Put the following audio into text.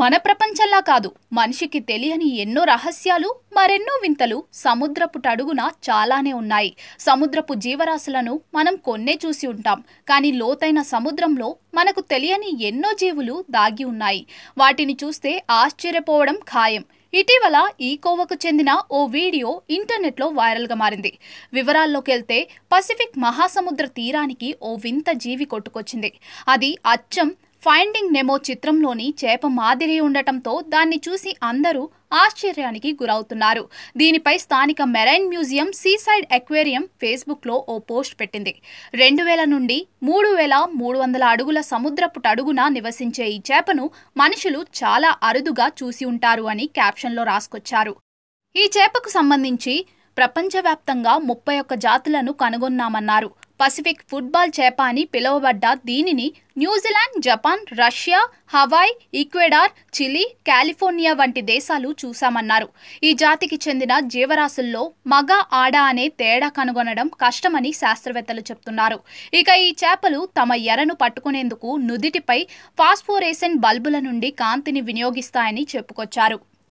మన ప్రపంచంలా కాదు మనిషికి తెలియని ఎన్నో రహస్యాలు మరెన్నో వింతలు సముద్రపు టడుగున చాలానే ఉన్నాయి సముద్రపు జీవరాశులను మనం కొన్నే చూసి ఉంటాం కానీ లోతైన సముద్రంలో మనకు తెలియని ఎన్నో జీవులు దాగి ఉన్నాయి వాటిని చూస్తే ఆశ్చర్యపోవడం ఖాయం ఇటీవల ఈ కోవకు చెందిన ఓ వీడియో ఇంటర్నెట్లో వైరల్గా మారింది వివరాల్లోకి వెళ్తే పసిఫిక్ మహాసముద్ర తీరానికి ఓ వింత జీవి కొట్టుకొచ్చింది అది అచ్చం ఫైండింగ్ నెమో చిత్రంలోని చేప మాదిరి ఉండటంతో దాన్ని చూసి అందరూ ఆశ్చర్యానికి గురవుతున్నారు దీనిపై స్థానిక మెరైన్ మ్యూజియం సీసైడ్ అక్వేరియం ఫేస్బుక్లో ఓ పోస్ట్ పెట్టింది రెండు వేల నుండి మూడు వేల మూడు వందల అడుగుల సముద్రపు అడుగున నివసించే ఈ చేపను మనుషులు చాలా అరుదుగా చూసి ఉంటారు అని క్యాప్షన్లో రాసుకొచ్చారు ఈ చేపకు సంబంధించి ప్రపంచవ్యాప్తంగా ముప్పై ఒక్క జాతులను కనుగొన్నామన్నారు పసిఫిక్ ఫుట్బాల్ చేప అని పిలువబడ్డ దీనిని New Zealand Japan Russia Hawaii Ecuador Chile California వంటి దేశాలు చూశామన్నారు ఈ జాతికి చెందిన జీవరాశుల్లో మగ ఆడ అనే తేడా కనుగొనడం కష్టమని శాస్త్రవేత్తలు చెప్తున్నారు ఇక ఈ చేపలు తమ ఎరను పట్టుకునేందుకు నుదిటిపై ఫాస్ఫోరేసన్ బల్బుల నుండి కాంతిని వినియోగిస్తాయని చెప్పుకొచ్చారు